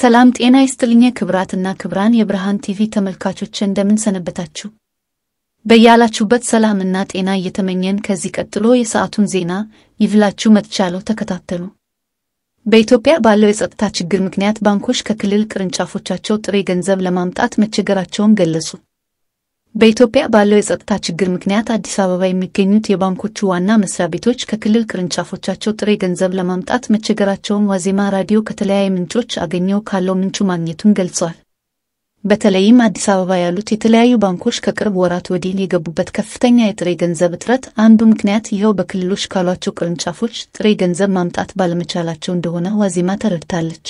ሰላም ጤና ይስጥልኝ ክብራትና ክብራን የብርሃን ቲቪ ተመልካቾች እንደምን ሰነበታችሁ? በያላችሁበት ሰላምና ጤና እየተመኘን ከዚህ ቀጥሎ የሰዓቱን ዜና ይዤላችሁ መጥቻለሁ። ተከታተሉ። በኢትዮጵያ ባለው የጸጥታ ችግር ምክንያት ባንኮች ከክልል ቅርንጫፎቻቸው ጥሬ ገንዘብ ለማምጣት መቸገራቸውን ገለጹ። በኢትዮጵያ ባለው የጸጥታ ችግር ምክንያት አዲስ አበባ የሚገኙት የባንኮቹ ዋና መስሪያ ቤቶች ከክልል ቅርንጫፎቻቸው ጥሬ ገንዘብ ለማምጣት መቸገራቸውን ዋዜማ ራዲዮ ከተለያዩ ምንጮች አገኘው ካለው ምንጩ ማግኘቱን ገልጿል። በተለይም አዲስ አበባ ያሉት የተለያዩ ባንኮች ከቅርብ ወራት ወዲህ የገቡበት ከፍተኛ የጥሬ ገንዘብ እጥረት አንዱ ምክንያት ይኸው በክልሎች ካሏቸው ቅርንጫፎች ጥሬ ገንዘብ ማምጣት ባለመቻላቸው እንደሆነ ዋዜማ ተረድታለች።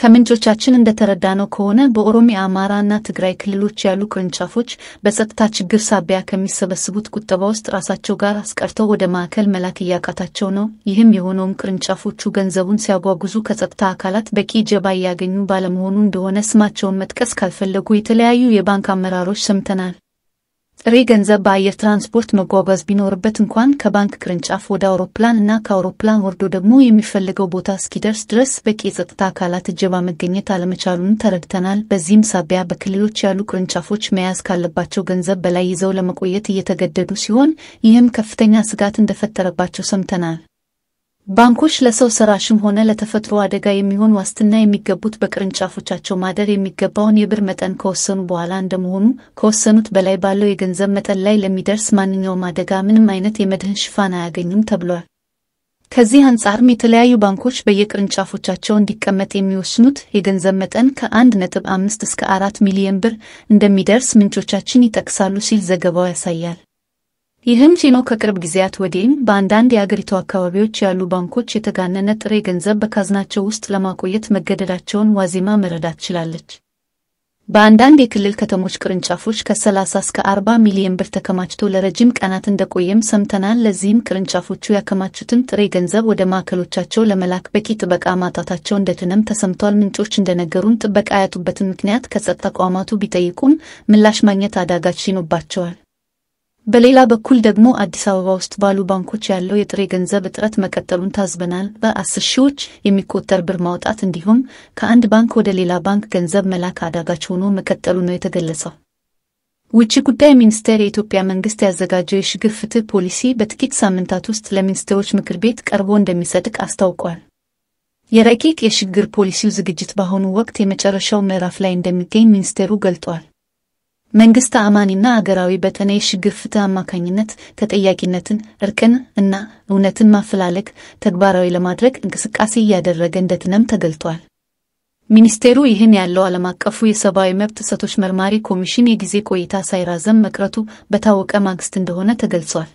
ከምንጮቻችን እንደተረዳነው ከሆነ በኦሮሚያ፣ አማራ ትግራይ ክልሎች ያሉ ቅርንጫፎች በጸጥታ ችግር ሳቢያ ከሚሰበስቡት ቁጠባ ውስጥ ራሳቸው ጋር አስቀርተው ወደ ማዕከል መላክ እያቃታቸው ነው። ይህም የሆነውም ቅርንጫፎቹ ገንዘቡን ሲያጓጉዙ ከጸጥታ አካላት በቂ ጀባ እያገኙ ባለመሆኑ እንደሆነ ስማቸውን መጥቀስ ካልፈለጉ የተለያዩ የባንክ አመራሮች ሰምተናል። ጥሬ ገንዘብ በአየር ትራንስፖርት መጓጓዝ ቢኖርበት እንኳን ከባንክ ቅርንጫፍ ወደ አውሮፕላን እና ከአውሮፕላን ወርዶ ደግሞ የሚፈልገው ቦታ እስኪደርስ ድረስ በቂ የጸጥታ አካላት እጀባ መገኘት አለመቻሉን ተረድተናል። በዚህም ሳቢያ በክልሎች ያሉ ቅርንጫፎች መያዝ ካለባቸው ገንዘብ በላይ ይዘው ለመቆየት እየተገደዱ ሲሆን፣ ይህም ከፍተኛ ስጋት እንደፈጠረባቸው ሰምተናል። ባንኮች ለሰው ሰራሽም ሆነ ለተፈጥሮ አደጋ የሚሆን ዋስትና የሚገቡት በቅርንጫፎቻቸው ማደር የሚገባውን የብር መጠን ከወሰኑ በኋላ እንደመሆኑ ከወሰኑት በላይ ባለው የገንዘብ መጠን ላይ ለሚደርስ ማንኛውም አደጋ ምንም አይነት የመድህን ሽፋን አያገኙም ተብሏል። ከዚህ አንጻርም የተለያዩ ባንኮች በየቅርንጫፎቻቸው እንዲቀመጥ የሚወስኑት የገንዘብ መጠን ከ1.5 እስከ 4 ሚሊዮን ብር እንደሚደርስ ምንጮቻችን ይጠቅሳሉ ሲል ዘገባው ያሳያል። ይህም ሲኖ ከቅርብ ጊዜያት ወዲህም በአንዳንድ የአገሪቱ አካባቢዎች ያሉ ባንኮች የተጋነነ ጥሬ ገንዘብ በካዝናቸው ውስጥ ለማቆየት መገደዳቸውን ዋዜማ መረዳት ችላለች። በአንዳንድ የክልል ከተሞች ቅርንጫፎች ከ30 እስከ 40 ሚሊዮን ብር ተከማችቶ ለረጅም ቀናት እንደቆየም ሰምተናል። ለዚህም ቅርንጫፎቹ ያከማቹትን ጥሬ ገንዘብ ወደ ማዕከሎቻቸው ለመላክ በቂ ጥበቃ ማጣታቸው እንደተነም ተሰምቷል። ምንጮች እንደነገሩን ጥበቃ ያጡበትን ምክንያት ከጸጥታ ተቋማቱ ቢጠይቁም ምላሽ ማግኘት አዳጋች ይኖባቸዋል። በሌላ በኩል ደግሞ አዲስ አበባ ውስጥ ባሉ ባንኮች ያለው የጥሬ ገንዘብ እጥረት መቀጠሉን ታዝበናል። በአስር ሺዎች የሚቆጠር ብር ማውጣት እንዲሁም ከአንድ ባንክ ወደ ሌላ ባንክ ገንዘብ መላክ አዳጋች ሆኖ መቀጠሉ ነው የተገለጸው። ውጭ ጉዳይ ሚኒስቴር የኢትዮጵያ መንግስት ያዘጋጀው የሽግግር ፍትህ ፖሊሲ በጥቂት ሳምንታት ውስጥ ለሚኒስትሮች ምክር ቤት ቀርቦ እንደሚጸድቅ አስታውቋል። የረቂቅ የሽግግር ፖሊሲው ዝግጅት በአሁኑ ወቅት የመጨረሻው ምዕራፍ ላይ እንደሚገኝ ሚኒስቴሩ ገልጧል። መንግስት አማኒና አገራዊ በተለይ ሽግፍት አማካኝነት ተጠያቂነትን፣ እርቅን እና እውነትን ማፈላለግ ተግባራዊ ለማድረግ እንቅስቃሴ እያደረገ እንደትነም ተገልጧል። ሚኒስቴሩ ይህን ያለው ዓለም አቀፉ የሰብአዊ መብት ጥሰቶች መርማሪ ኮሚሽን የጊዜ ቆይታ ሳይራዘም መቅረቱ በታወቀ ማግስት እንደሆነ ተገልጿል።